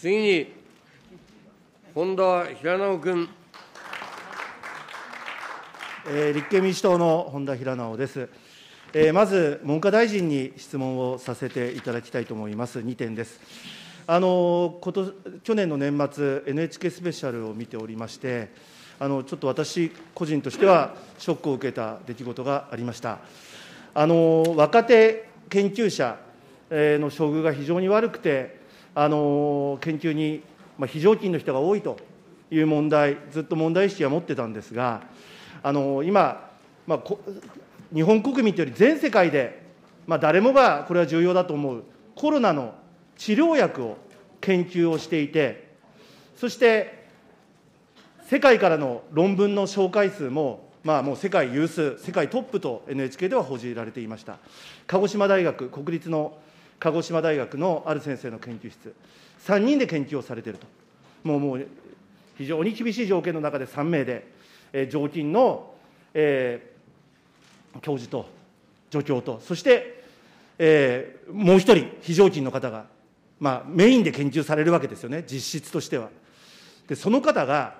次に、本田平直君。えー、立憲民主党の本田平直です。えー、まず、文科大臣に質問をさせていただきたいと思います。2点です。あのこと去年の年末、NHK スペシャルを見ておりまして、あのちょっと私個人としては、ショックを受けた出来事がありました。あの若手研究者の処遇が非常に悪くて、あの研究に、まあ、非常勤の人が多いという問題、ずっと問題意識は持ってたんですが、あの今、まあ、日本国民というより全世界で、まあ、誰もがこれは重要だと思う、コロナの治療薬を研究をしていて、そして世界からの論文の紹介数も、まあ、もう世界有数、世界トップと NHK では報じられていました。鹿児島大学国立の鹿児島大学のある先生の研究室、3人で研究をされていると、もうもう非常に厳しい条件の中で3名で、えー、常勤の、えー、教授と助教と、そして、えー、もう一人、非常勤の方が、まあ、メインで研究されるわけですよね、実質としては。で、その方が、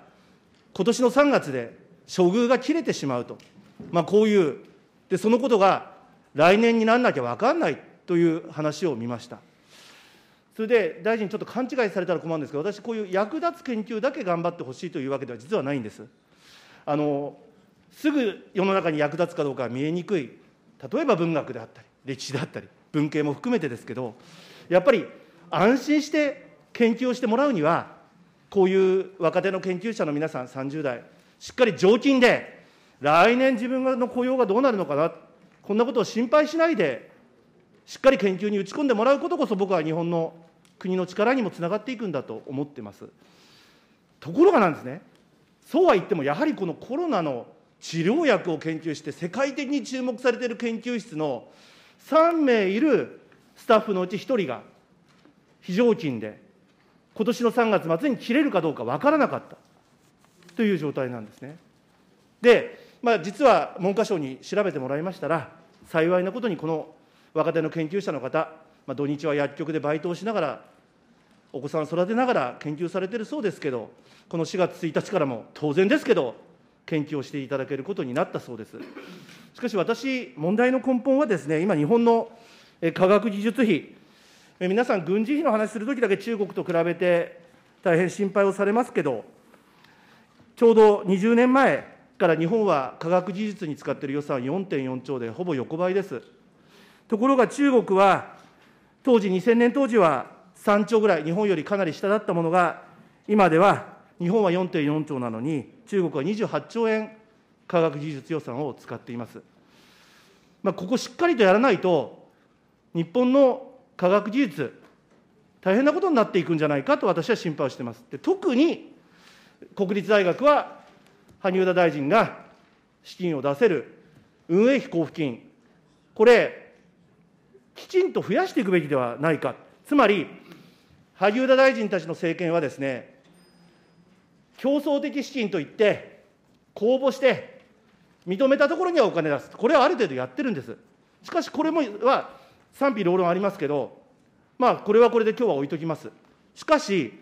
今年の3月で処遇が切れてしまうと、まあ、こういう、でそのことが来年にならなきゃ分かんない。という話を見ました。それで大臣、ちょっと勘違いされたら困るんですけど、私、こういう役立つ研究だけ頑張ってほしいというわけでは実はないんです。あのすぐ世の中に役立つかどうかは見えにくい、例えば文学であったり、歴史であったり、文系も含めてですけど、やっぱり安心して研究をしてもらうには、こういう若手の研究者の皆さん、30代、しっかり常勤で、来年自分の雇用がどうなるのかな、こんなことを心配しないでしっかり研究に打ち込んでもらうことこそ、僕は日本の国の力にもつながっていくんだと思ってます。ところがなんですね、そうは言っても、やはりこのコロナの治療薬を研究して、世界的に注目されている研究室の3名いるスタッフのうち1人が、非常勤で、今年の3月末に切れるかどうか分からなかったという状態なんですね。で、まあ、実は文科省に調べてもらいましたら、幸いなことに、この若手の研究者の方、まあ、土日は薬局でバイトをしながら、お子さんを育てながら研究されてるそうですけど、この4月1日からも当然ですけど、研究をしていただけることになったそうです。しかし私、問題の根本はですね、今、日本の科学技術費、皆さん、軍事費の話するときだけ中国と比べて大変心配をされますけど、ちょうど20年前から日本は科学技術に使っている予算4.4兆で、ほぼ横ばいです。ところが中国は、当時、2000年当時は3兆ぐらい、日本よりかなり下だったものが、今では日本は4.4兆なのに、中国は28兆円科学技術予算を使っています。まあ、ここしっかりとやらないと、日本の科学技術、大変なことになっていくんじゃないかと私は心配をしています。で特に国立大学は、萩生田大臣が資金を出せる運営費交付金、これ、きちんと増やしていくべきではないか、つまり、萩生田大臣たちの政権はですね、競争的資金といって、公募して、認めたところにはお金出す、これはある程度やってるんです。しかし、これもは賛否両論ありますけど、まあ、これはこれで今日は置いときます。しかし、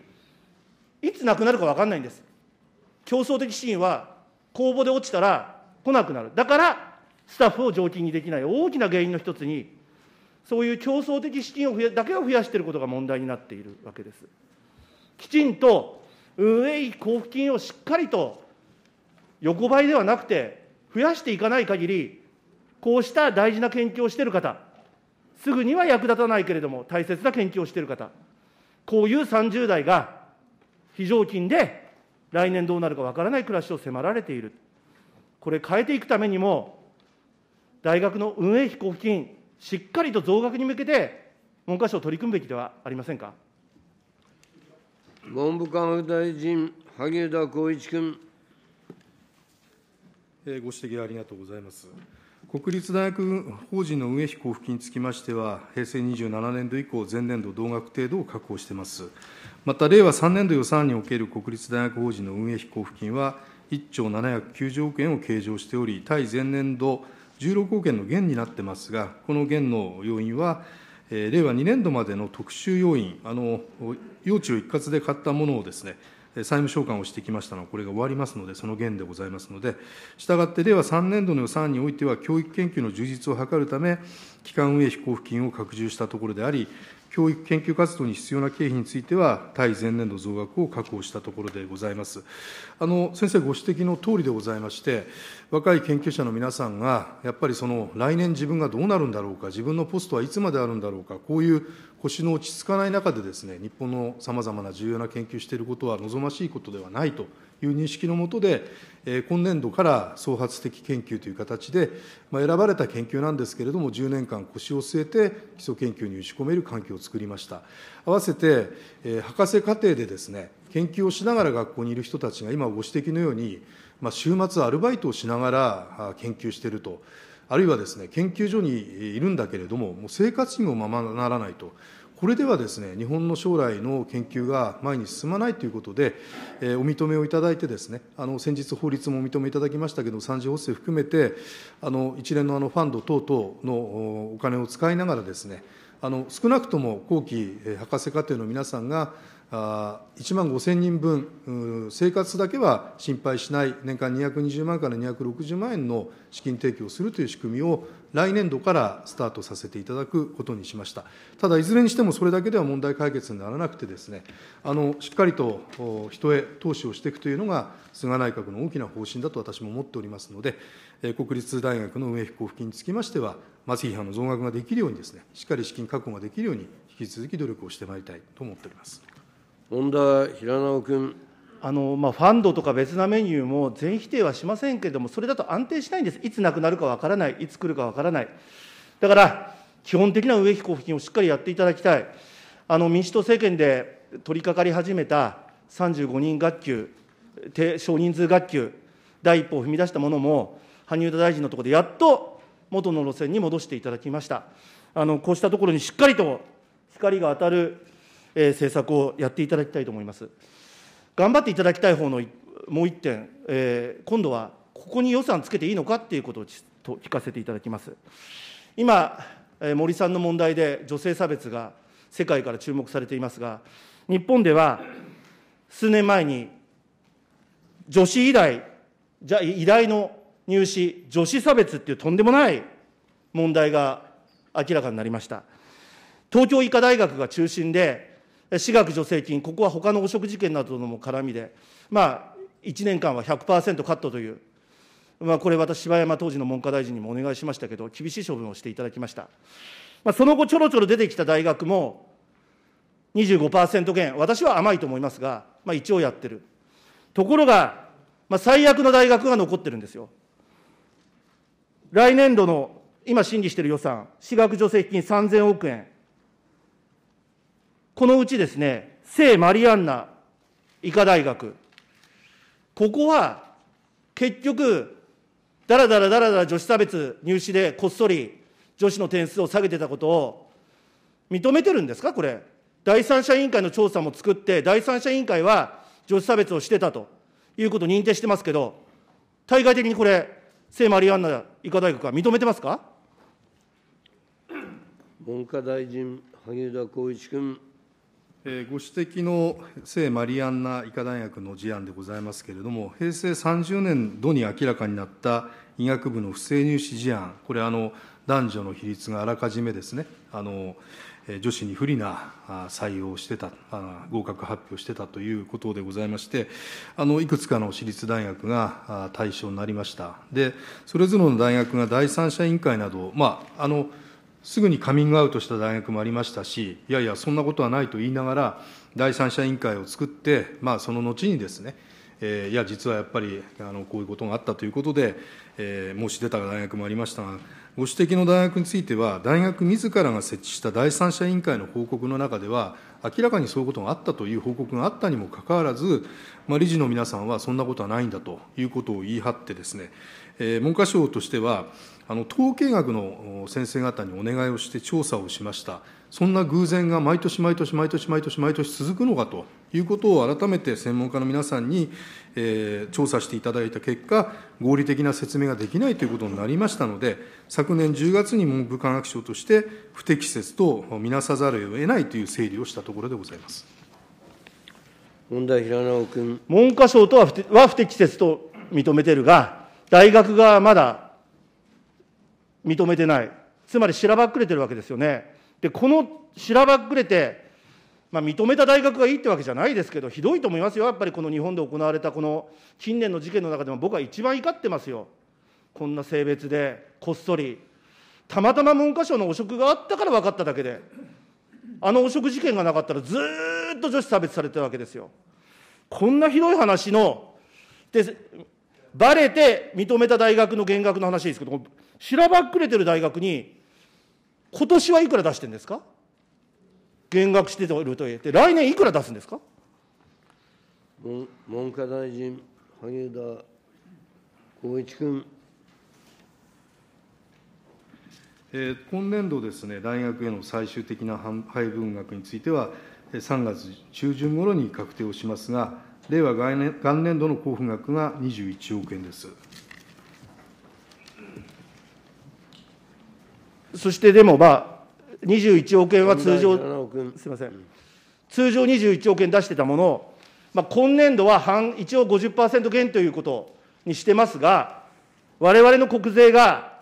いつなくなるか分かんないんです。競争的資金は公募で落ちたら来なくなる。だから、スタッフを常勤にできない大きな原因の一つにそういう競争的資金を増やだけを増やしていることが問題になっているわけです。きちんと運営費交付金をしっかりと横ばいではなくて、増やしていかない限り、こうした大事な研究をしている方、すぐには役立たないけれども、大切な研究をしている方、こういう30代が非常勤で来年どうなるかわからない暮らしを迫られている。これ変えていくためにも、大学の運営費交付金、しっかりと増額に向けて、文科省、取り組むべきではありませんか。文部科学大臣、萩生田光一君。ご指摘ありがとうございます。国立大学法人の運営費交付金につきましては、平成27年度以降、前年度同額程度を確保しています。また、令和3年度予算における国立大学法人の運営費交付金は、1兆790億円を計上しており、対前年度16億円の減になってますが、この減の要因は、令和2年度までの特殊要員、用地を一括で買ったものをですね、債務償還をしてきましたのは、これが終わりますので、その減でございますので、したがって令和3年度の予算においては、教育研究の充実を図るため、基幹運営費交付金を拡充したところであり、教育研究活動に必要な経費については、対前年度増額を確保したところでございます。先生ご指摘のとおりでございまして、若い研究者の皆さんが、やっぱりその来年自分がどうなるんだろうか、自分のポストはいつまであるんだろうか、こういう腰の落ち着かない中でですね、日本のさまざまな重要な研究していることは望ましいことではないという認識のもとで、今年度から創発的研究という形で、選ばれた研究なんですけれども、10年間腰を据えて基礎研究に打ち込める環境を作りました。合わせて、博士課程でですね、研究をしながら学校にいる人たちが今ご指摘のように、まあ、週末アルバイトをしながら研究していると、あるいはですね、研究所にいるんだけれども、もう生活にもままならないと。これではですね、日本の将来の研究が前に進まないということで、えー、お認めをいただいてですね、あの先日、法律もお認めいただきましたけど、三次補正含めて、あの一連のあのファンド等々のお金を使いながらですね、あの少なくとも後期博士課程の皆さんが、1万5000人分、生活だけは心配しない、年間220万から260万円の資金提供をするという仕組みを、来年度からスタートさせていただくことにしました。ただ、いずれにしてもそれだけでは問題解決にならなくてですね、あのしっかりと人へ投資をしていくというのが、菅内閣の大きな方針だと私も思っておりますので、国立大学の運営費交付金につきましては、末批判の増額ができるようにですね、しっかり資金確保ができるように、引き続き努力をしてまいりたいと思っております。本田平直君。あのまあ、ファンドとか別なメニューも全否定はしませんけれども、それだと安定しないんです、いつなくなるかわからない、いつ来るかわからない、だから基本的な植木交付金をしっかりやっていただきたい、あの民主党政権で取り掛かり始めた35人学級、低少人数学級、第一歩を踏み出したものも、萩生田大臣のところでやっと元の路線に戻していただきました。あのこうしたところにしっかりと光が当たるえー、政策をやっていただきたいと思います。頑張っていただきたい方のもう一点、えー、今度はここに予算つけていいのかっていうことをと聞かせていただきます。今、えー、森さんの問題で女性差別が世界から注目されていますが、日本では数年前に女子医大、じゃ医大の入試、女子差別っていうとんでもない問題が明らかになりました。東京医科大学が中心で、私学助成金、ここは他の汚職事件などのも絡みで、まあ、1年間は100%カットという、まあ、これ、私、柴山当時の文科大臣にもお願いしましたけど、厳しい処分をしていただきました。まあ、その後、ちょろちょろ出てきた大学も、25%減、私は甘いと思いますが、まあ、一応やってる。ところが、まあ、最悪の大学が残ってるんですよ。来年度の今審議している予算、私学助成金3000億円、このうちですね、聖マリアンナ医科大学。ここは、結局、だらだらだらだら女子差別入試でこっそり女子の点数を下げてたことを認めてるんですか、これ。第三者委員会の調査も作って、第三者委員会は女子差別をしてたということを認定してますけど、対外的にこれ、聖マリアンナ医科大学は認めてますか文科大臣、萩生田光一君。ご指摘の聖マリアンナ医科大学の事案でございますけれども、平成30年度に明らかになった医学部の不正入試事案、これ、あの男女の比率があらかじめですね、あの女子に不利な採用をしてた、合格発表してたということでございまして、あのいくつかの私立大学が対象になりました。でそれぞれの大学が第三者委員会など、まああのすぐにカミングアウトした大学もありましたし、いやいや、そんなことはないと言いながら、第三者委員会を作って、まあ、その後にですね、えー、いや、実はやっぱりあのこういうことがあったということで、えー、申し出た大学もありましたが、ご指摘の大学については、大学自らが設置した第三者委員会の報告の中では、明らかにそういうことがあったという報告があったにもかかわらず、まあ、理事の皆さんはそんなことはないんだということを言い張ってですね、えー、文科省としては、あの統計学の先生方にお願いをして調査をしました、そんな偶然が毎年毎年毎年毎年毎年続くのかということを改めて専門家の皆さんに、えー、調査していただいた結果、合理的な説明ができないということになりましたので、昨年10月に文部科学省として、不適切と見なさざるを得ないという整理をしたところでございます。問題平直君文科省とは不適切と認めてるが、大学がまだ認めてない。つまりしらばっくれてるわけですよね。で、このしらばっくれて、まあ、認めた大学がいいってわけじゃないですけど、ひどいと思いますよ、やっぱりこの日本で行われたこの近年の事件の中でも、僕は一番怒ってますよ、こんな性別で、こっそり、たまたま文科省の汚職があったから分かっただけで、あの汚職事件がなかったら、ずっと女子差別されてるわけですよ。こんなひどい話の、でバレて認めた大学の減額の話ですけど、しらばっくれてる大学に、今年はいくら出してるんですか減額してるといって、来年いくら出すんですか文科大臣、萩生田光一君。えー、今年度ですね、大学への最終的な配分額については、3月中旬頃に確定をしますが、令和元年度の交付額が21億円です。そしてでも、まあ、21億円は通常、すみません、通常21億円出してたものを、まあ、今年度は半一応50%減ということにしてますが、われわれの国税が、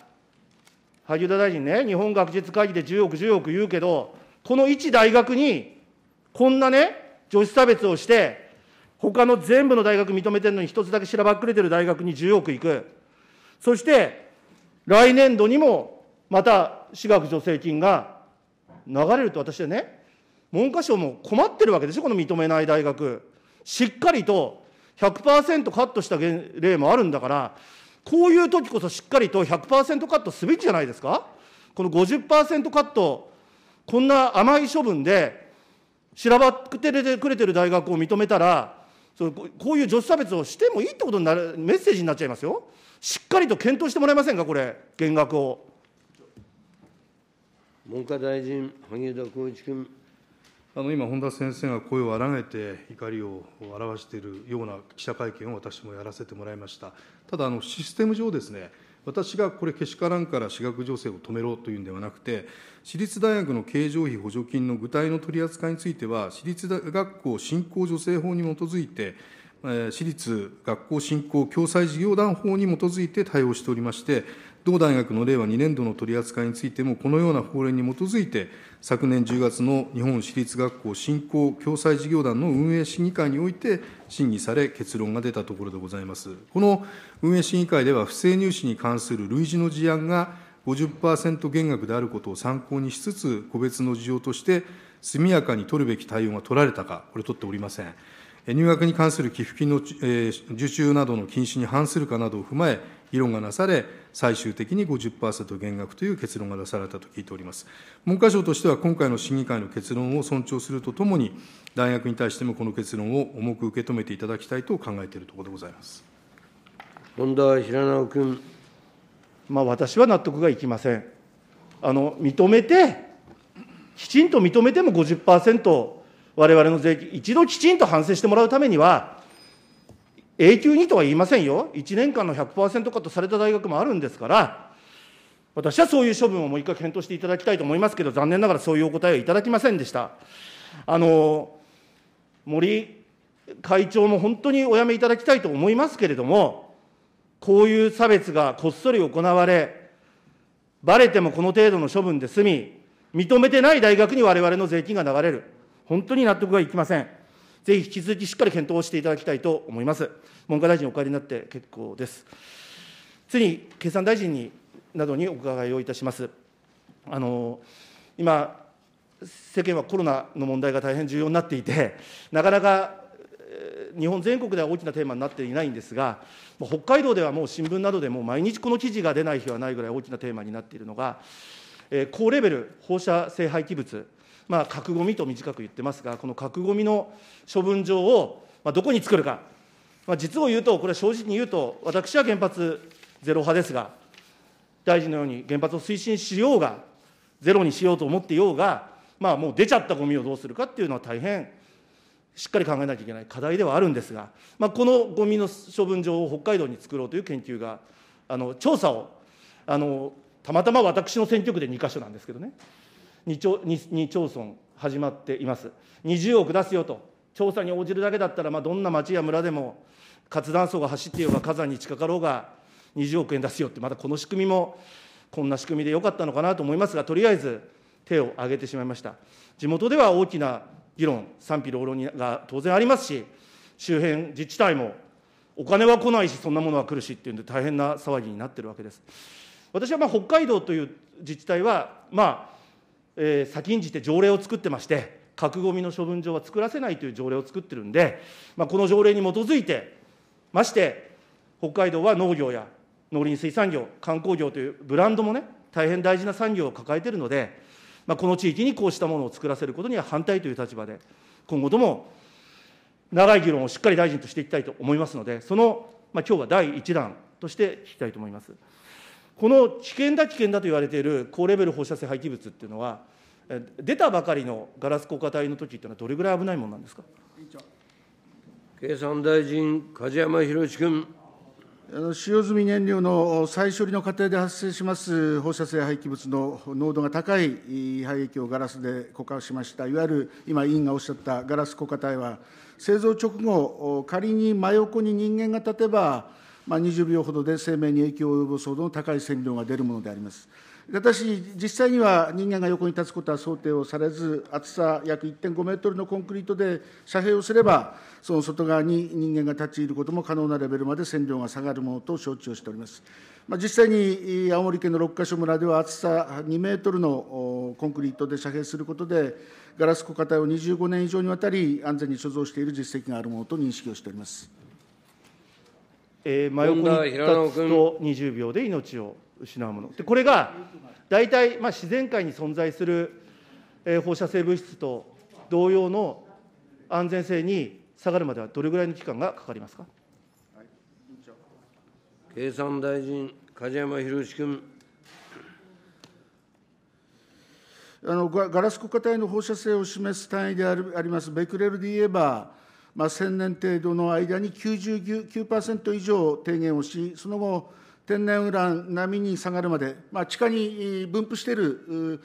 萩生田大臣ね、日本学術会議で10億、10億言うけど、この一大学に、こんなね、女子差別をして、他の全部の大学認めてるのに、一つだけしらばっくれてる大学に10億いく、そして来年度にもまた、私学助成金が流れると私はね、文科省も困ってるわけでしょ、この認めない大学。しっかりと100%カットした例もあるんだから、こういう時こそしっかりと100%カットすべきじゃないですか。この50%カット、こんな甘い処分で、しらばってくれてる大学を認めたら、そうこういう女子差別をしてもいいってことになる、メッセージになっちゃいますよ。しっかりと検討してもらえませんか、これ、減額を。文科大臣、萩生田光一君。今、本田先生が声を荒げて、怒りを表しているような記者会見を私もやらせてもらいました。ただ、システム上ですね、私がこれ、けしからんから私学助成を止めろというんではなくて、私立大学の経常費補助金の具体の取り扱いについては、私立大学校振興助成法に基づいて、私立学校振興共済事業団法に基づいて対応しておりまして、同大学の令和2年度の取り扱いについても、このような法令に基づいて、昨年10月の日本私立学校振興・共済事業団の運営審議会において、審議され、結論が出たところでございます。この運営審議会では、不正入試に関する類似の事案が50%減額であることを参考にしつつ、個別の事情として、速やかに取るべき対応が取られたか、これ、取っておりません。入学に関する寄付金の、受注などの禁止に反するかなどを踏まえ、議論がなされ、最終的に50%減額という結論が出されたと聞いております。文科省としては、今回の審議会の結論を尊重するとともに、大学に対してもこの結論を重く受け止めていただきたいと考えているところでございます。本田平直君。まあ、私は納得がいきません。あの認めて、きちんと認めても50%、われわれの税金、一度きちんと反省してもらうためには、永久にとは言いませんよ。1年間の100%かとされた大学もあるんですから、私はそういう処分をもう一回検討していただきたいと思いますけど、残念ながらそういうお答えはいただきませんでした。あの、森会長も本当におやめいただきたいと思いますけれども、こういう差別がこっそり行われ、ばれてもこの程度の処分で済み、認めてない大学にわれわれの税金が流れる。本当に納得がいきません。ぜひ引き続きしっかり検討をしていただきたいと思います。文科大臣、お帰りになって結構です。次に経産大臣になどにお伺いをいたします。あの今、世間はコロナの問題が大変重要になっていて、なかなか日本全国では大きなテーマになっていないんですが、北海道ではもう新聞などでも毎日この記事が出ない日はないぐらい大きなテーマになっているのが、高レベル放射性廃棄物まあ、核ごみと短く言ってますが、この核ごみの処分場を、まあ、どこに作るか、まあ、実を言うと、これは正直に言うと、私は原発ゼロ派ですが、大臣のように原発を推進しようが、ゼロにしようと思っていようが、まあ、もう出ちゃったごみをどうするかっていうのは大変しっかり考えなきゃいけない課題ではあるんですが、まあ、このごみの処分場を北海道に作ろうという研究が、あの調査をあの、たまたま私の選挙区で2か所なんですけどね、2町 ,2 町村始まっています。20億出すよと、調査に応じるだけだったら、まあ、どんな町や村でも活断層が走っていようが火山に近かろうが20億円出すよって、またこの仕組みもこんな仕組みでよかったのかなと思いますが、とりあえず手を挙げてしまいました。地元では大きな議論、賛否両論が当然ありますし、周辺自治体もお金は来ないし、そんなものは来るしっていうんで、大変な騒ぎになってるわけです。私はま北海道という自治体は、まあ、先んじて条例を作ってまして、核ごみの処分場は作らせないという条例を作ってるんで、まあ、この条例に基づいて、まして、北海道は農業や農林水産業、観光業というブランドもね、大変大事な産業を抱えているので、まあ、この地域にこうしたものを作らせることには反対という立場で、今後とも長い議論をしっかり大臣としていきたいと思いますので、その、まあ、今日は第1弾として聞きたいと思います。この危険だ危険だと言われている高レベル放射性廃棄物っていうのは、出たばかりのガラス硬化体の時っていうのは、どれぐらい危ないものなんですか経産大臣、梶山博君。使用済み燃料の再処理の過程で発生します放射性廃棄物の濃度が高い廃液をガラスで固化しました、いわゆる今、委員がおっしゃったガラス固化体は、製造直後、仮に真横に人間が立てば、まあ、20秒ほどで生命に影響を及ぼすほどの高い線量が出るものであります。私、実際には人間が横に立つことは想定をされず、厚さ約1.5メートルのコンクリートで遮蔽をすれば、その外側に人間が立ち入ることも可能なレベルまで線量が下がるものと承知をしております。まあ、実際に青森県の六ヶ所村では、厚さ2メートルのコンクリートで遮蔽することで、ガラス固化体を25年以上にわたり安全に所蔵している実績があるものと認識をしております。えー、真横に立つと20秒で命を失うもの。でこれが大体、まあ、自然界に存在する、えー、放射性物質と同様の安全性に下がるまではどれぐらいの期間がかかりますか。経産大臣、梶山宏君。あのガラス固化体の放射性を示す単位でありますベクレル・で言エバー1000年程度の間に99%以上低減をし、その後、天然ウラン並みに下がるまで、まあ、地下に分布している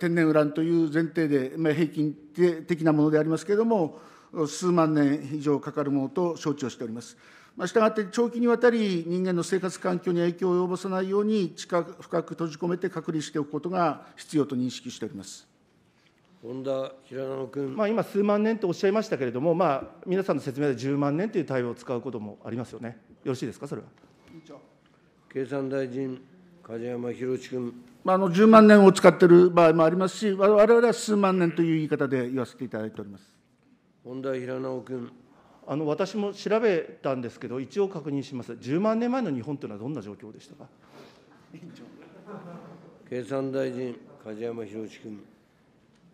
天然ウランという前提で、まあ、平均的なものでありますけれども、数万年以上かかるものと承知をしております。まあ、したがって長期にわたり人間の生活環境に影響を及ぼさないように地下深く閉じ込めて隔離しておくことが必要と認識しております。まあ、今、数万年とおっしゃいましたけれども、まあ、皆さんの説明で10万年という対応を使うこともありますよね、よろしいですか、それは。経産大臣、梶山博君。まあ、あの10万年を使っている場合もありますし、われわれは数万年という言い方で言わせていただいております本田平直君。あの私も調べたんですけど、一応確認します、10万年前の日本というのはどんな状況でしたか。経産大臣、梶山博君。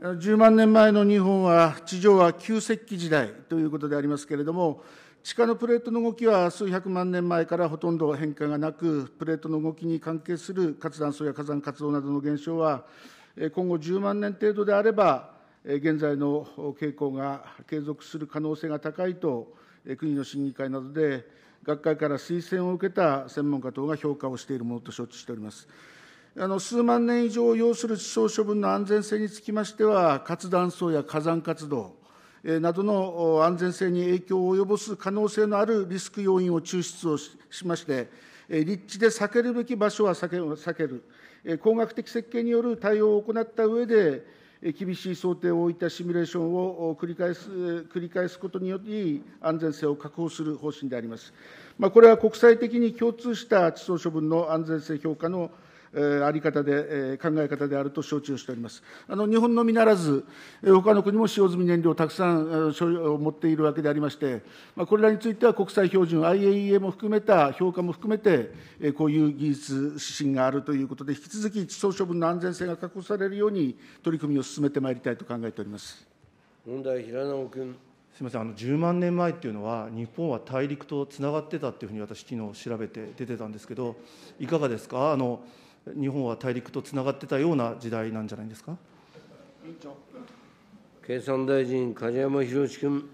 10万年前の日本は地上は旧石器時代ということでありますけれども地下のプレートの動きは数百万年前からほとんど変化がなくプレートの動きに関係する活断層や火山活動などの現象は今後10万年程度であれば現在の傾向が継続する可能性が高いと国の審議会などで学会から推薦を受けた専門家等が評価をしているものと承知しております。あの数万年以上要する地層処分の安全性につきましては、活断層や火山活動などの安全性に影響を及ぼす可能性のあるリスク要因を抽出をしまして、立地で避けるべき場所は避け避ける、工学的設計による対応を行った上で、厳しい想定を置いたシミュレーションを繰り返す繰り返すことにより、安全性を確保する方針であります。まあ、これは国際的に共通した地層処分の安全性評価のあり方で、考え方であると承知をしております。あの日本のみならず、他の国も使用済み燃料をたくさん持っているわけでありまして、これらについては国際標準、IAEA も含めた評価も含めて、こういう技術指針があるということで、引き続き地層処分の安全性が確保されるように、取り組みを進めてまいりたいと考えております。問題平直君すみませんあの10万年前っていうのは日本は大陸とつながってたっていうふうに私昨日調べて出てたんですけどいかがですかあの日本は大陸とつながってたような時代なんじゃないですか。経産大臣、梶山博君。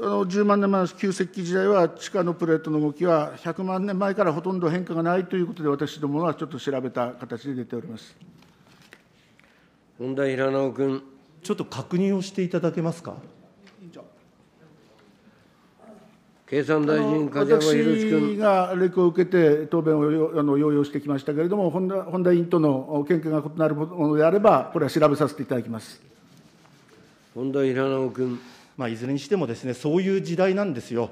あの10万年前の旧石器時代は地下のプレートの動きは100万年前からほとんど変化がないということで私どもはちょっと調べた形で出ております本田平直君ちょっと確認をしていただけますか。経産大臣、私がレクを受けて、答弁を要用してきましたけれども、本田本田委員との見解が異なるものであれば、これは調べさせていただきます本田平直君。まあ、いずれにしてもです、ね、そういう時代なんですよ。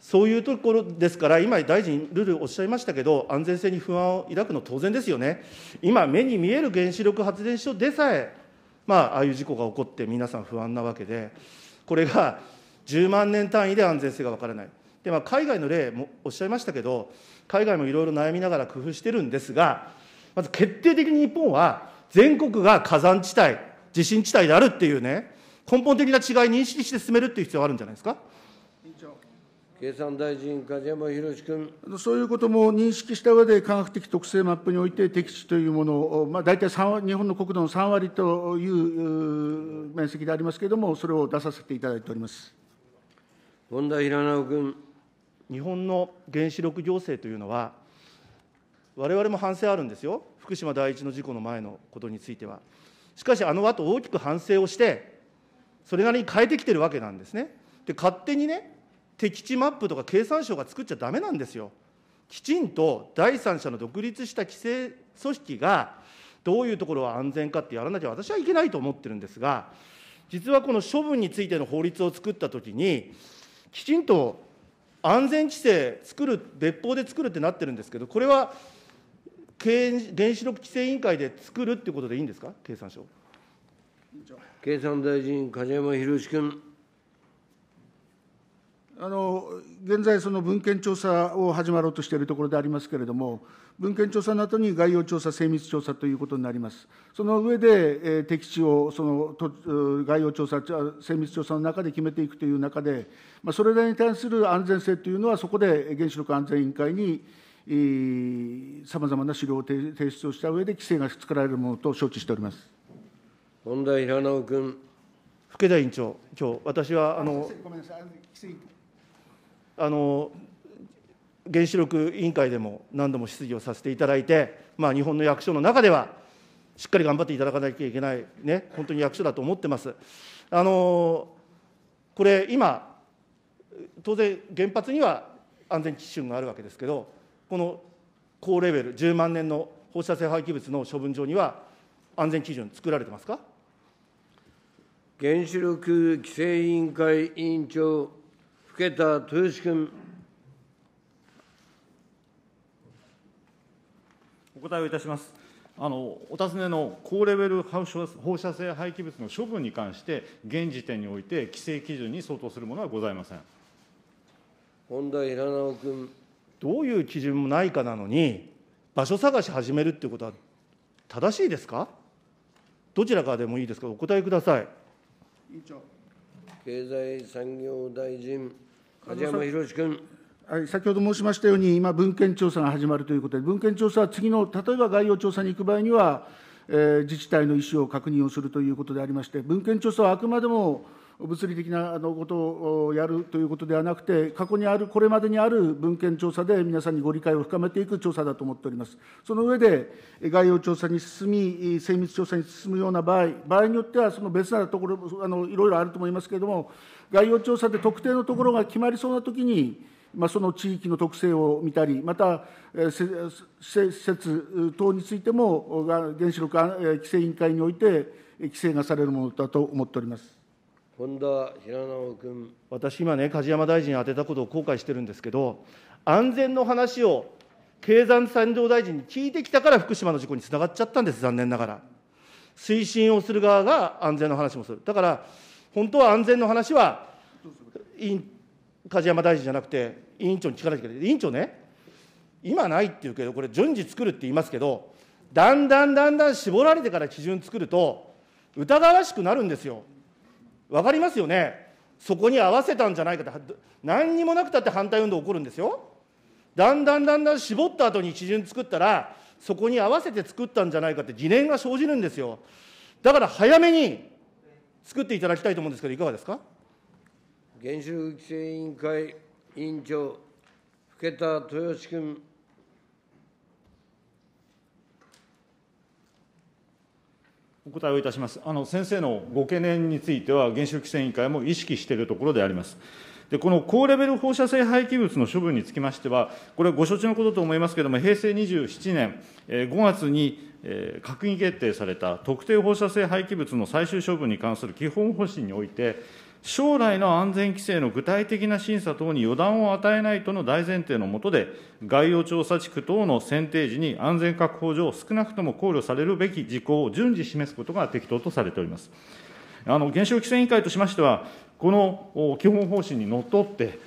そういうところですから、今、大臣、ルールおっしゃいましたけど、安全性に不安を抱くの当然ですよね。今、目に見える原子力発電所でさえ、まあ、ああいう事故が起こって、皆さん不安なわけで、これが10万年単位で安全性が分からない。で、まあ、海外の例もおっしゃいましたけど、海外もいろいろ悩みながら工夫してるんですが、まず決定的に日本は、全国が火山地帯、地震地帯であるっていうね、根本的な違い認識して進めるっていう必要があるんじゃないですか。経産大臣、梶山宏君。そういうことも認識した上で、科学的特性マップにおいて、適地というものを、まあ、大体日本の国土の3割という面積でありますけれども、それを出させていただいております。本田平直君。日本の原子力行政というのは、われわれも反省あるんですよ、福島第一の事故の前のことについては。しかし、あの後大きく反省をして、それなりに変えてきてるわけなんですね。で、勝手にね、敵地マップとか経産省が作っちゃだめなんですよ。きちんと第三者の独立した規制組織が、どういうところは安全かってやらなきゃ私はいけないと思ってるんですが、実はこの処分についての法律を作ったときに、きちんと安全規制作る、別法で作るってなってるんですけど、これは原子力規制委員会で作るっていうことでいいんですか、経産省。経産大臣、梶山博君。あの現在、その文献調査を始まろうとしているところでありますけれども、文献調査の後に概要調査、精密調査ということになります。その上で、えー、地をそのと概要調査、精密調査の中で決めていくという中で、まあ、それらに対する安全性というのは、そこで原子力安全委員会にさまざまな資料を提出をした上で、規制が作られるものと承知しております本田平直君。福田委員長、今日私はあの。ごめんなさいあの原子力委員会でも何度も質疑をさせていただいて、まあ、日本の役所の中では、しっかり頑張っていただかなきゃいけない、ね、本当に役所だと思ってます。あのこれ、今、当然、原発には安全基準があるわけですけど、この高レベル、10万年の放射性廃棄物の処分場には、安全基準、作られてますか原子力規制委員会委員長、更田豊君。お答えをいたします。あのお尋ねの高レベル放射性廃棄物の処分に関して、現時点において規制基準に相当するものはございません本田平直君。どういう基準もないかなのに、場所探し始めるっていうことは正しいですか、どちらかでもいいですか、お答えください。委員長経済産業大臣、梶山弘君。はい、先ほど申しましたように、今、文献調査が始まるということで、文献調査は次の、例えば概要調査に行く場合には、えー、自治体の意思を確認をするということでありまして、文献調査はあくまでも、物理的なあのことをやるということではなくて、過去にある、これまでにある文献調査で皆さんにご理解を深めていく調査だと思っております。その上で、概要調査に進み、精密調査に進むような場合、場合によってはその別なところ、あのいろいろあると思いますけれども、概要調査で特定のところが決まりそうなときに、まあ、その地域の特性を見たり、また、施設等についても、原子力規制委員会において規制がされるものだと思っております。本田平直君。私、今ね、梶山大臣に宛てたことを後悔してるんですけど、安全の話を経済産業大臣に聞いてきたから、福島の事故につながっちゃったんです、残念ながら。推進をする側が安全の話もする。だから、本当は安全の話は、梶山大臣じゃなくて、委員長に聞かなきゃいけない。委員長ね、今ないっていうけど、これ、順次作るって言いますけど、だんだんだんだん絞られてから基準作ると、疑わしくなるんですよ。分かりますよね、そこに合わせたんじゃないかって、何にもなくたって反対運動起こるんですよ。だんだんだんだん絞った後に一巡作ったら、そこに合わせて作ったんじゃないかって疑念が生じるんですよ。だから早めに作っていただきたいと思うんですけど、いかがですか原子力規制委員会委員長、更田豊志君。お答えをいたします。あの先生のご懸念については、原子力規制委員会も意識しているところであります。でこの高レベル放射性廃棄物の処分につきましては、これはご承知のことと思いますけれども、平成27年5月に閣議決定された特定放射性廃棄物の最終処分に関する基本方針において、将来の安全規制の具体的な審査等に予断を与えないとの大前提の下で、概要調査地区等の選定時に安全確保上、少なくとも考慮されるべき事項を順次示すことが適当とされております。あの原子力規制委員会としましては、この基本方針にのっとって、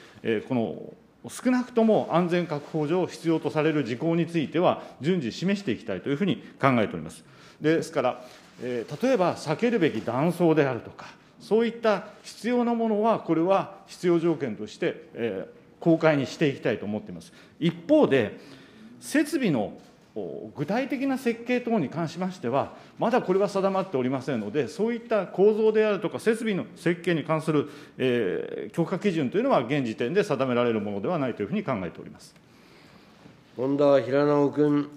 この少なくとも安全確保上必要とされる事項については、順次示していきたいというふうに考えております。ですから、えー、例えば避けるべき断層であるとか、そういった必要なものは、これは必要条件として、えー、公開にしていきたいと思っています。一方で、設備の具体的な設計等に関しましては、まだこれは定まっておりませんので、そういった構造であるとか、設備の設計に関する、えー、許可基準というのは、現時点で定められるものではないというふうに考えております本田平直君。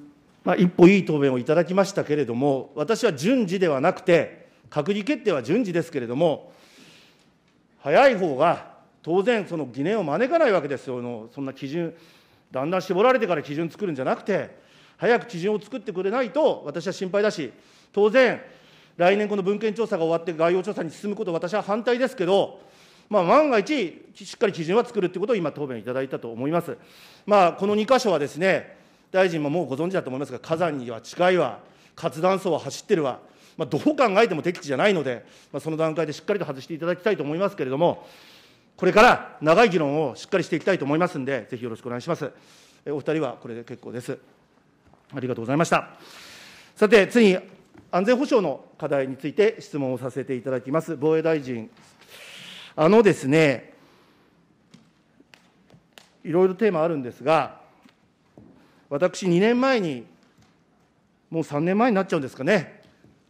まあ、一歩いい答弁をいただきましたけれども、私は順次ではなくて、閣議決定は順次ですけれども、早い方が当然、その疑念を招かないわけですよ、そんな基準、だんだん絞られてから基準作るんじゃなくて、早く基準を作ってくれないと、私は心配だし、当然、来年、この文献調査が終わって概要調査に進むこと、私は反対ですけど、まあ、万が一、しっかり基準は作るということを今、答弁いただいたと思います。まあ、この2箇所はですね、大臣ももうご存知だと思いますが、火山には近いわ、活断層は走ってるわ。まあ、どう考えても適地じゃないので、まあ、その段階でしっかりと外していただきたいと思いますけれども、これから長い議論をしっかりしていきたいと思いますんで、ぜひよろしくお願いします。お二人はこれで結構です。ありがとうございました。さて、次に安全保障の課題について質問をさせていただきます。防衛大臣、あのですね、いろいろテーマあるんですが、私、2年前に、もう3年前になっちゃうんですかね、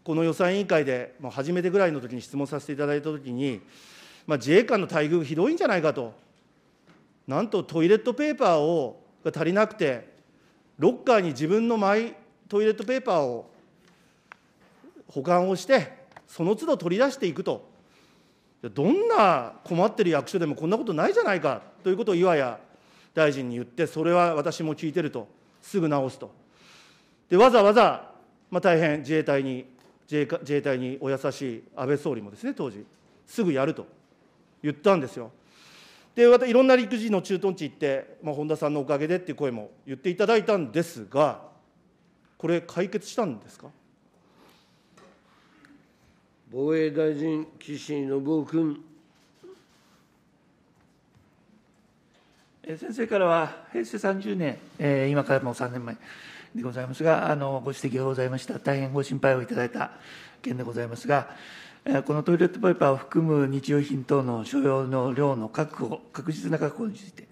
この予算委員会で、もう初めてぐらいの時に質問させていただいたときに、まあ、自衛官の待遇ひどいんじゃないかと、なんとトイレットペーパーをが足りなくて、ロッカーに自分のマイトイレットペーパーを保管をして、その都度取り出していくと、どんな困ってる役所でもこんなことないじゃないかということを岩屋大臣に言って、それは私も聞いてると、すぐ直すと。でわざわざ、まあ、大変自衛隊に自衛自衛隊にお優しい安倍総理もですね、当時、すぐやると言ったんですよ。で、またいろんな陸自の駐屯地行って、まあ、本田さんのおかげでっていう声も言っていただいたんですが、これ、解決したんですか防衛大臣、岸信夫君。先生からは、平成30年、今からもう3年前。でございますがあのご指摘がございました大変ご心配をいただいた件でございますがこのトイレットペーパーを含む日用品等の所要の量の確保確実な確保について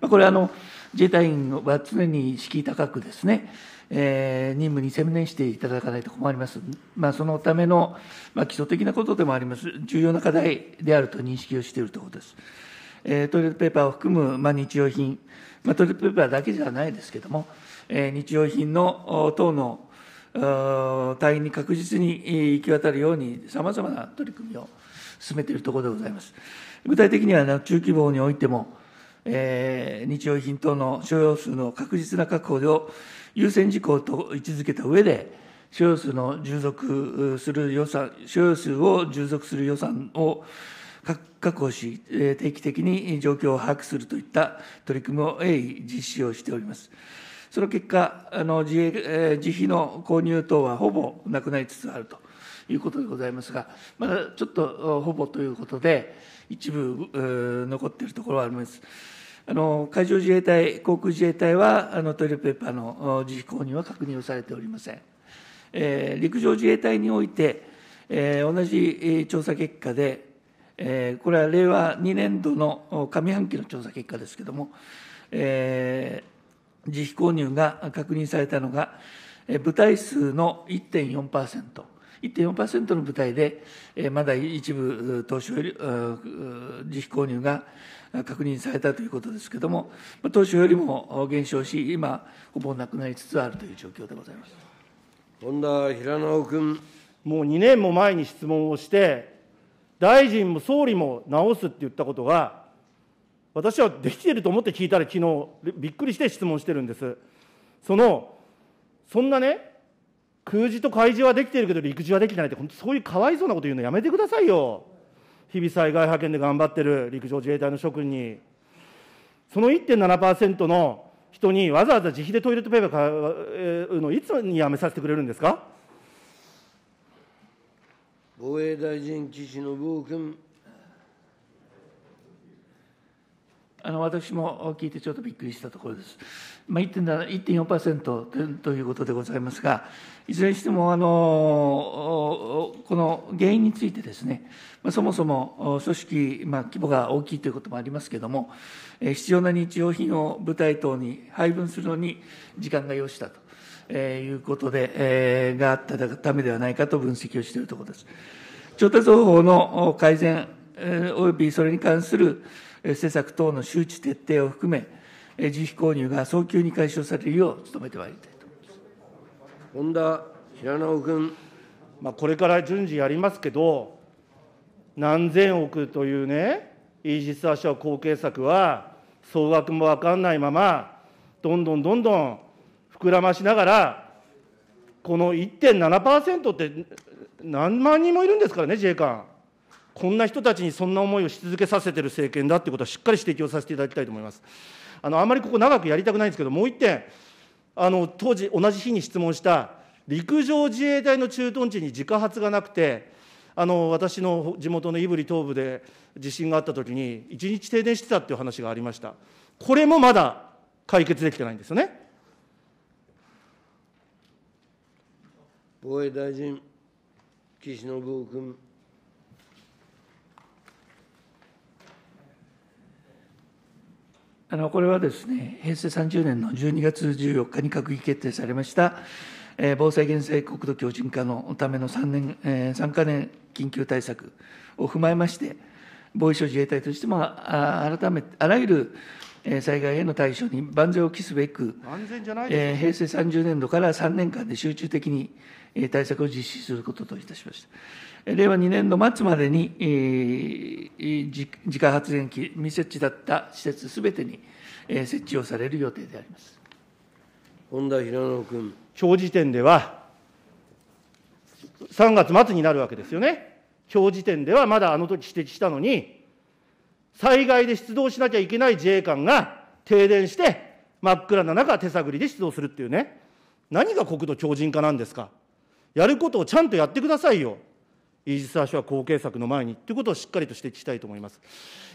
これあの自衛隊員は常に敷居高くですね、えー、任務に専念していただかないと困ります、まあ、そのための、まあ、基礎的なことでもあります、重要な課題であると認識をしているところです。えー、トイレットペーパーを含む、まあ、日用品、まあ、トイレットペーパーだけじゃないですけれども、日用品の等の隊員に確実に行き渡るように、さまざまな取り組みを進めているところでございます。具体的には、中規模においても、え日用品等の所要数の確実な確保を優先事項と位置づけた上で、所要数の従属する予算、所要数を従属する予算を確保し、定期的に状況を把握するといった取り組みを鋭意実施をしております。その結果、あの自衛自費の購入等はほぼなくなりつつあるということでございますが、まだちょっとほぼということで、一部残っているところはあります。あの海上自衛隊、航空自衛隊はあのトイレペーパーの自費購入は確認をされておりません。えー、陸上自衛隊において、えー、同じ調査結果で、えー、これは令和2年度の上半期の調査結果ですけれども、えー、自費購入が確認されたのが、部隊数の1.4%、1.4%の部隊で、まだ一部投資より、自費購入が確認されたということですけれども、当初よりも減少し、今、ほぼなくなりつつあるという状況でございます本田平直君。もう2年も前に質問をして、大臣も総理も直すって言ったことが、私はできていると思って聞いたら昨日、びっくりして質問してるんです。その、そんなね、空自と開示はできているけど陸自はできないって、本当そういうかわいそうなこと言うのやめてくださいよ。日々災害派遣で頑張ってる陸上自衛隊の諸君に。その1.7%の人にわざわざ自費でトイレットペーパー買うのいつにやめさせてくれるんですか防衛大臣、岸信夫君。あの私も聞いてちょっとびっくりしたところです。まあ、1.4%ということでございますが、いずれにしてもあのこの原因についてですね、まあ、そもそも組織、まあ、規模が大きいということもありますけれども、必要な日用品を部隊等に配分するのに時間が要したと。えー、いうことで、えー、があったためではないかと分析をしているところです。調達方法の改善、えー、およびそれに関する、施策等の周知徹底を含め、自費購入が早急に解消されるよう努めてまいりたいと本田平直君。まあ、これから順次やりますけど、何千億というね、イージス・アショア後継策は、総額も分かんないまま、どんどんどんどん膨らましながら、この1.7%って何万人もいるんですからね、自衛官。こんな人たちにそんな思いをし続けさせてる政権だってことはしっかり指摘をさせていただきたいと思います。あのあんまりここ長くやりたくないんですけど、もう一点、あの当時、同じ日に質問した陸上自衛隊の駐屯地に自家発がなくて、あの私の地元の胆振東部で地震があったときに、1日停電してたっていう話がありました。これもまだ解決できてないんですよね。防衛大臣、岸信夫君。あのこれはですね、平成30年の12月14日に閣議決定されました、えー、防災・減災・国土強靭化のための3年、えー、3か年緊急対策を踏まえまして、防衛省自衛隊としても、あ改めて、あらゆる、災害への対処に万全を期すべく、平成30年度から3年間で集中的に、対策を実施することといたしました。令和2年度末までに、自家発電機未設置だった施設すべてに、え設置をされる予定であります本田平野君。今日時点では、3月末になるわけですよね。今日時点ではまだあの時指摘したのに、災害で出動しなきゃいけない自衛官が停電して、真っ暗な中、手探りで出動するっていうね、何が国土強靭化なんですか。やることをちゃんとやってくださいよ。イージス・アショア後継策の前にということをしっかりと指摘したいと思います。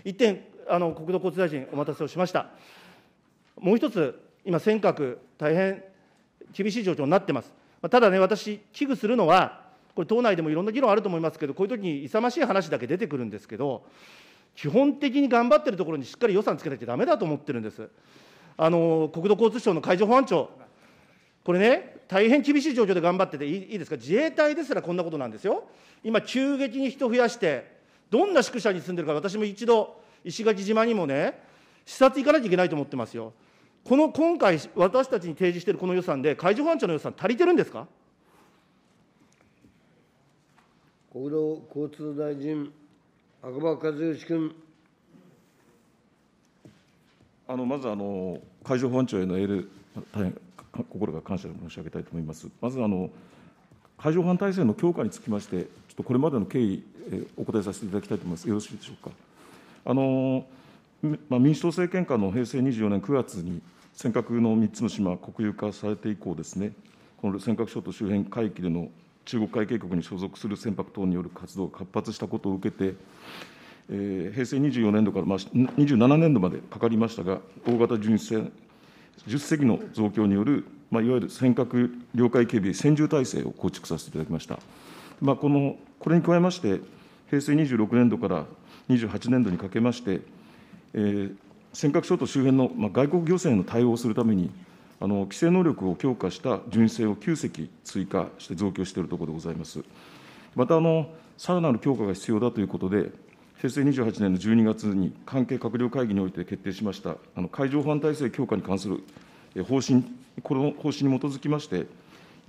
一点、あの国土交通大臣、お待たせをしました。もう一つ、今、尖閣、大変厳しい状況になってます。ただね、私、危惧するのは、これ、党内でもいろんな議論あると思いますけど、こういう時に勇ましい話だけ出てくるんですけど、基本的に頑張ってるところにしっかり予算つけなきゃだめだと思ってるんです。あの国土交通省の海上保安庁これね、大変厳しい状況で頑張ってていいですか、自衛隊ですらこんなことなんですよ。今、急激に人増やして、どんな宿舎に住んでるか、私も一度、石垣島にもね、視察行かなきゃいけないと思ってますよ。この今回、私たちに提示しているこの予算で、海上保安庁の予算、足りてるんですか国土交通大臣、赤羽和義君。あのまずあの海上保安庁へのエール、大変心から感謝申し上げたいと思います。まずあの海上保安体制の強化につきまして、ちょっとこれまでの経緯、えお答えさせていただきたいと思います。よろしいでしょうか。あのまあ、民主党政権下の平成24年9月に、尖閣の3つの島、国有化されて以降ですね、この尖閣諸島周辺海域での中国海警局に所属する船舶等による活動が活発したことを受けて、えー、平成24年度から、まあ、27年度までかかりましたが、大型巡視船10隻の増強による、まあ、いわゆる尖閣領海警備専従体制を構築させていただきました。まあ、このこれに加えまして、平成26年度から28年度にかけまして、えー、尖閣諸島周辺の、まあ、外国漁船の対応をするために、あの規制能力を強化した巡視船を9隻追加して増強しているところでございます。またあの、さらなる強化が必要だということで、平成28年の12月に、関係閣僚会議において決定しました、海上保安体制強化に関する方針、この方針に基づきまして、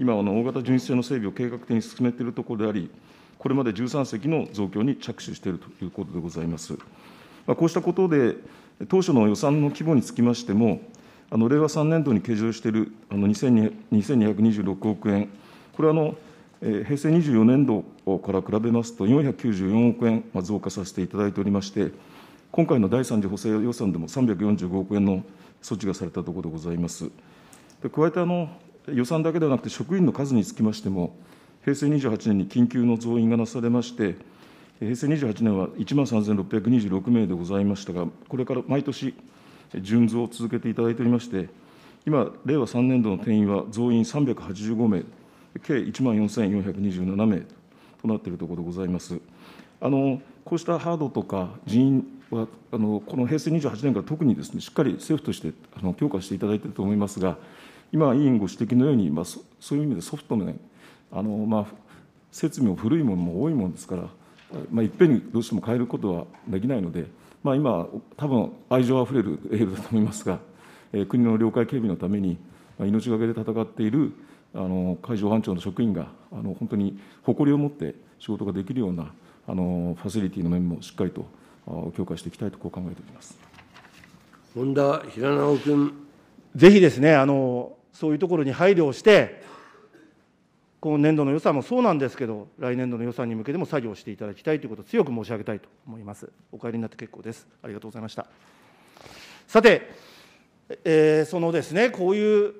今、大型巡視船の整備を計画的に進めているところであり、これまで13隻の増強に着手しているということでございます。こうしたことで、当初の予算の規模につきましても、令和3年度に計上している2226億円、これはあの平成24年度から比べますと、494億円増加させていただいておりまして、今回の第3次補正予算でも345億円の措置がされたところでございます。加えて、予算だけではなくて、職員の数につきましても、平成28年に緊急の増員がなされまして、平成28年は1万3626名でございましたが、これから毎年、順増を続けていただいておりまして、今、令和3年度の定員は増員385名。計1万4427名となっているところでございます。あのこうしたハードとか人員はあの、この平成28年から特にですねしっかり政府としてあの強化していただいていると思いますが、今、委員ご指摘のように、まあ、そそういう意味でソフト面、あのまあ、設備も古いものも多いものですから、まあ、いっぺんにどうしても変えることはできないので、まあ、今、多分愛情あふれるエールだと思いますが、え国の領海警備のために、命がけで戦っているあの海上保安庁の職員があの本当に誇りを持って仕事ができるようなあのファシリティの面もしっかりと強化していきたいとこう考えております本田平直君。ぜひですねあの、そういうところに配慮をして、今年度の予算もそうなんですけど、来年度の予算に向けても作業していただきたいということを強く申し上げたいと思います。お帰りになって結構です。ありがとうございました。さて、えー、そのですね、こういう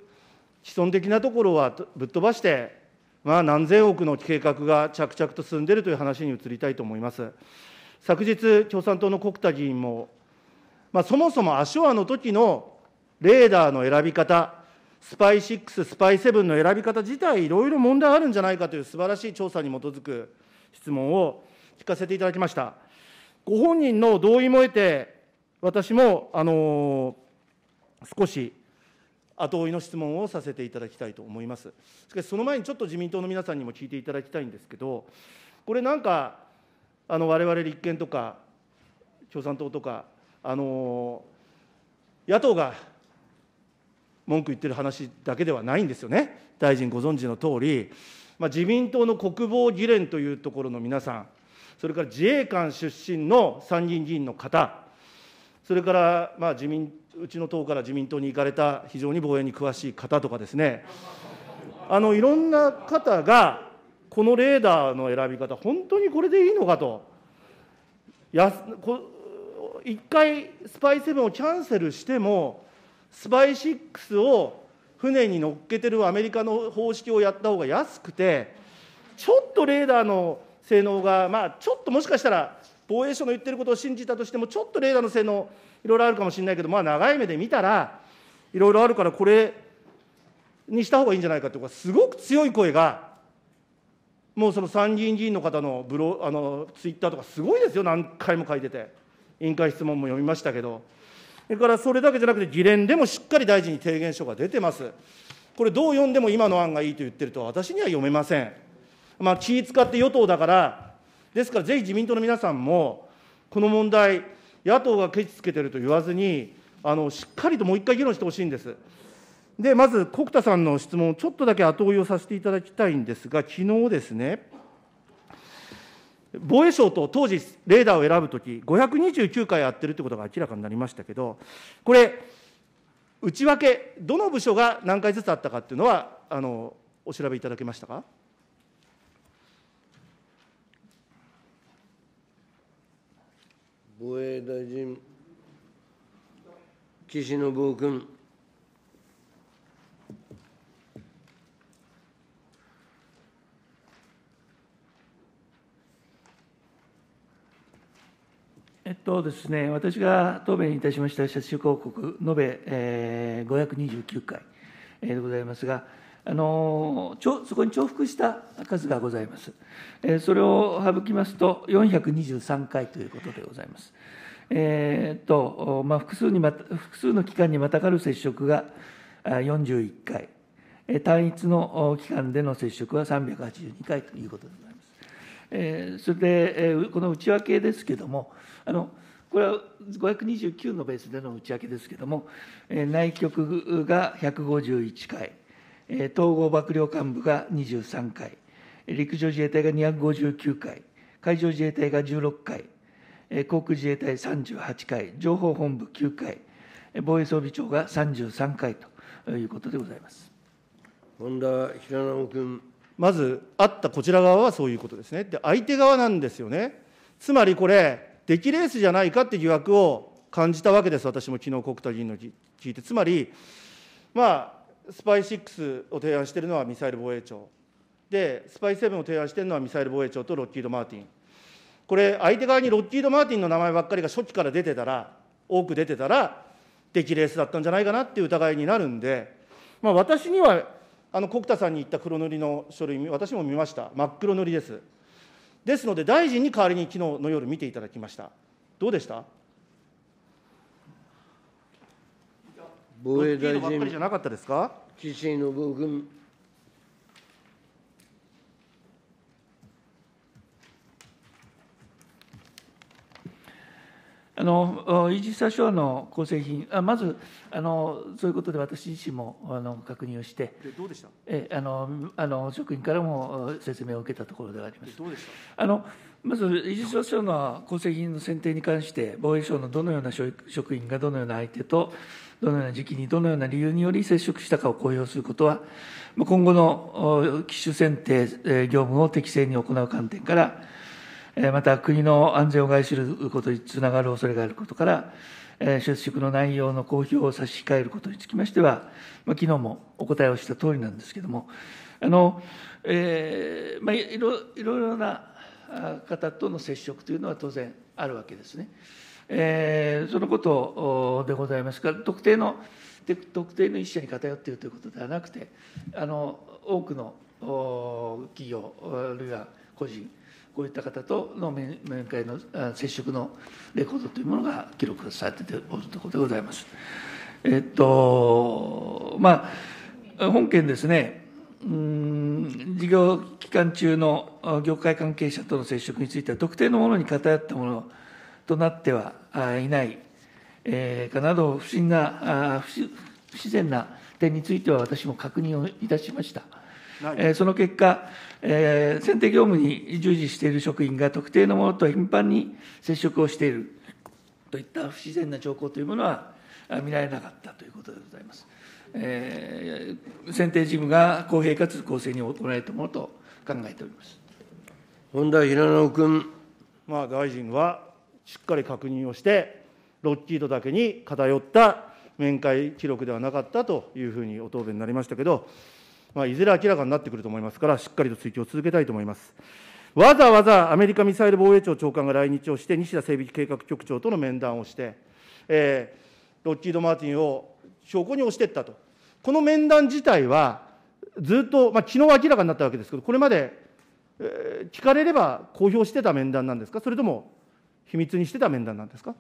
既存的なところはぶっ飛ばして、まあ、何千億の計画が着々と進んでいるという話に移りたいと思います。昨日、共産党の国田議員も、まあ、そもそもアショアの時のレーダーの選び方、スパイ6、スパイ7の選び方自体、いろいろ問題あるんじゃないかという素晴らしい調査に基づく質問を聞かせていただきました。ご本人の同意も得て、私も、あの少し後追いの質問をさせていただきたいと思います。しかし、その前にちょっと自民党の皆さんにも聞いていただきたいんですけど、これなんか、あの我々立憲とか、共産党とか、あの野党が文句言ってる話だけではないんですよね、大臣ご存知の通り、まあ、自民党の国防議連というところの皆さん、それから自衛官出身の参議院議員の方、それから、まあ、自民うちの党から自民党に行かれた非常に防衛に詳しい方とかですね、あのいろんな方が、このレーダーの選び方、本当にこれでいいのかと、やこ一回スパイ7をキャンセルしても、スパイ6を船に乗っけてるアメリカの方式をやった方が安くて、ちょっとレーダーの性能が、まあ、ちょっともしかしたら防衛省の言ってることを信じたとしても、ちょっとレーダーの性能、いろいろあるかもしれないけど、まあ、長い目で見たら、いろいろあるから、これにした方がいいんじゃないかというか、すごく強い声が、もうその参議院議員の方のブロあのツイッターとか、すごいですよ、何回も書いてて、委員会質問も読みましたけど、それからそれだけじゃなくて、議連でもしっかり大臣に提言書が出てます。これ、どう読んでも今の案がいいと言ってるとは、私には読めません。まあ、気使って与党だから、ですから、ぜひ自民党の皆さんも、この問題、野党がケチつけてると言わずに、あのしっかりともう一回議論してほしいんです。で、まず、国田さんの質問、ちょっとだけ後追いをさせていただきたいんですが、昨日ですね、防衛省と当時、レーダーを選ぶとき、529回やってるということが明らかになりましたけど、これ、内訳、どの部署が何回ずつあったかっていうのは、あのお調べいただけましたか。防衛大臣、岸信夫君。えっとですね、私が答弁いたしました社中広告、延べ、えー、529回、えー、でございますが、あのそこに重複した数がございます。それを省きますと、423回ということでございます。えーとまあ、複数にまた複数の期間にまたがる接触が41回、単一の期間での接触は382回ということでございます。えー、それで、えー、この内訳ですけれども、あのこれは529のベースでの内訳ですけれども、えー、内局が151回。統合幕僚監部が23回、陸上自衛隊が259回、海上自衛隊が16回、航空自衛隊38回、情報本部9回、防衛装備庁が33回ということでございます本田平直君。まず、あったこちら側はそういうことですね。で、相手側なんですよね。つまりこれ、出来レースじゃないかって疑惑を感じたわけです、私も昨日国対議員の聞いて。つまり、まあ、スパイ6を提案しているのはミサイル防衛庁、で、スパイ7を提案しているのはミサイル防衛庁とロッキード・マーティン、これ、相手側にロッキード・マーティンの名前ばっかりが初期から出てたら、多く出てたら、出来レースだったんじゃないかなっていう疑いになるんで、まあ、私には、あの国田さんに言った黒塗りの書類、私も見ました、真っ黒塗りです。ですので、大臣に代わりに昨日の夜見ていただきました。どうでした防衛大臣、じゃなかったですか岸信夫君。あのイージス・アショアの構成品、あまずあの、そういうことで私自身もあの確認をして、どうでしたえあのあの職員からも説明を受けたところではあります。どうでしたあのまず、イージス・アショアの構成品の選定に関して、防衛省のどのような職員がどのような相手と、どのような時期にどのような理由により接触したかを公表することは、今後の機種選定業務を適正に行う観点から、また国の安全を害することにつながる恐れがあることから、接触の内容の公表を差し控えることにつきましては、昨日もお答えをしたとおりなんですけれども、あのえーまあ、いろいろな方との接触というのは当然あるわけですね。えー、そのことでございますから特定の特定の一社に偏っているということではなくてあの多くの企業あるいは個人こういった方との面会の接触のレコードというものが記録されておるところでございます。えっとまあ、本件ですねうん事業期間中の業界関係者との接触については特定のものに偏ったものとなってはいないかなど、不審な、不自然な点については私も確認をいたしました。えその結果、え選定業務に従事している職員が特定のものと頻繁に接触をしているといった不自然な兆候というものは見られなかったということでございます。え選定事務が公平かつ公正に行われたものと考えております。本田平野君。まあ、大臣はしっかり確認をして、ロッキードだけに偏った面会記録ではなかったというふうにお答弁になりましたけど、まあ、いずれ明らかになってくると思いますから、しっかりと追及を続けたいと思います。わざわざアメリカミサイル防衛庁長官が来日をして、西田整備計画局長との面談をして、えー、ロッキード・マーティンを証拠に押していったと、この面談自体は、ずっと、まあ昨日明らかになったわけですけど、これまで、えー、聞かれれば公表してた面談なんですか、それとも秘密にしてた面談なんですか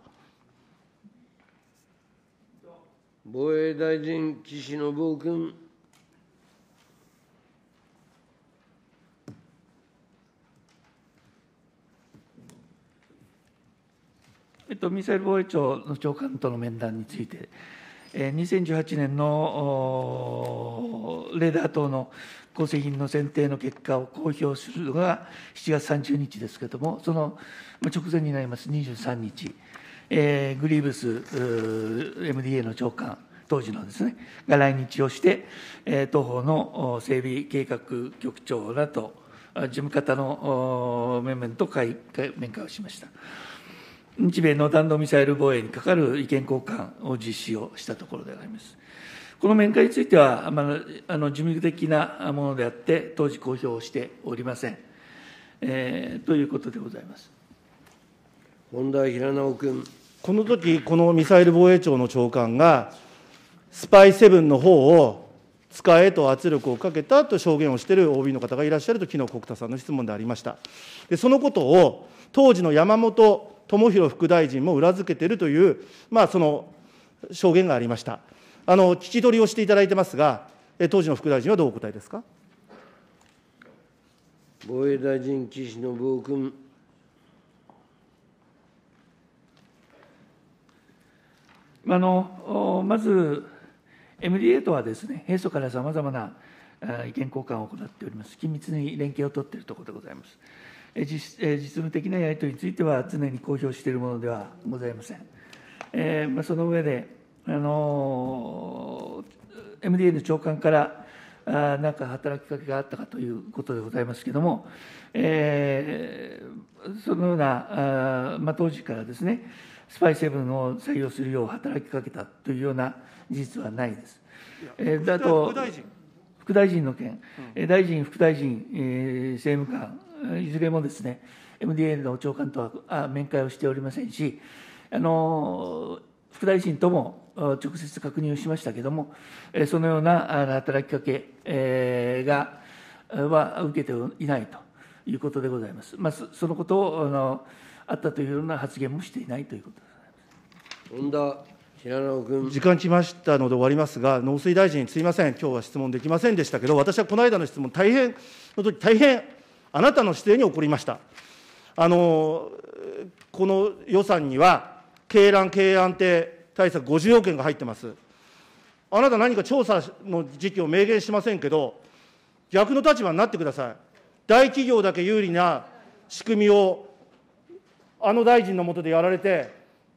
防衛大臣、岸信夫君。えっと、ミサイル防衛庁の長官との面談について、え2018年のレーダー等の構成品の選定の結果を公表するのが7月30日ですけれども、その直前になります、23日、えー、グリーブス MDA の長官、当時のですね、が来日をして、えー、東方の整備計画局長らと、事務方の面々と会面会をしました。日米の弾道ミサイル防衛にかかる意見交換を実施をしたところであります。この面会については、まあ、あの事務的なものであって、当時公表しておりません。えー、ということでございます。本田平直君。この時、このミサイル防衛庁の長官が、スパイセブンの方を使えと圧力をかけたと証言をしている OB の方がいらっしゃると、昨日国田さんの質問でありました。でそのことを当時の山本智弘副大臣も裏付けているという、まあ、その証言がありました。あの、聞き取りをしていただいてますが、当時の副大臣はどうお答えですか。防衛大臣、岸信夫君。あのまず、MDA とはですね、平素からさまざまな意見交換を行っております、緊密に連携を取っているところでございます。実実務的なやり取りについては、常に公表しているものではございません。えーまあ、その上で、あの MDA の長官からあなんか働きかけがあったかということでございますけれども、えー、そのようなあ、まあ、当時からですねスパイセブンを採用するよう働きかけたというような事実はないです。えー、だと副大臣の件、うん、大臣、副大臣、えー、政務官、いずれもですね、MDA の長官とは面会をしておりませんし、あの副大臣とも直接確認をしましたけれども、そのような働きかけが、は受けていないということでございます。まあ、そのことをあのあったというような発言もしていないということでございます。時間きましたので終わりますが、農水大臣、すみません、今日は質問できませんでしたけど、私はこの間の質問、大変の時大変、あなたの指定に怒りました。あのこの予算には、鶏卵、鶏安定、対策50億円が入ってます。あなた何か調査の時期を明言しませんけど、逆の立場になってください。大企業だけ有利な仕組みを、あの大臣の下でやられて、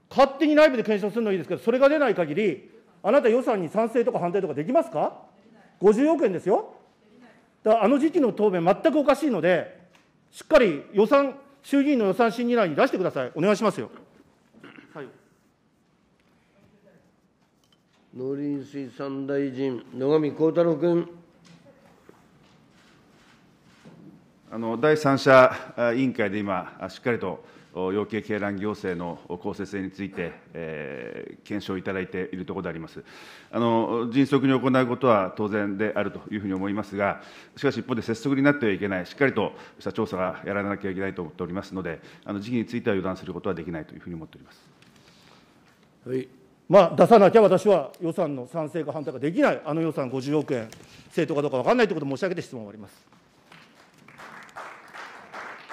勝手に内部で検証するのはいいですけど、それが出ない限り、あなた予算に賛成とか反対とかできますか ?50 億円ですよ。だからあの時期の答弁、全くおかしいので、しっかり予算、衆議院の予算審議内に出してください。お願いしますよ。農林水産大臣、野上幸太郎君。あの第三者委員会で今、しっかりと養鶏鶏卵行政の公正性について、えー、検証いただいているところでありますあの、迅速に行うことは当然であるというふうに思いますが、しかし一方で、拙速になってはいけない、しっかりとした調査がやらなきゃいけないと思っておりますので、あの時期については油断することはできないというふうに思っております。はいまあ、出さなきゃ私は予算の賛成か反対かできない、あの予算50億円、正当かどうか分からないということを申し上げて質問を終わります。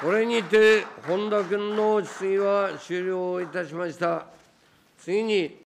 これにて、本田君の質疑は終了いたしました。次に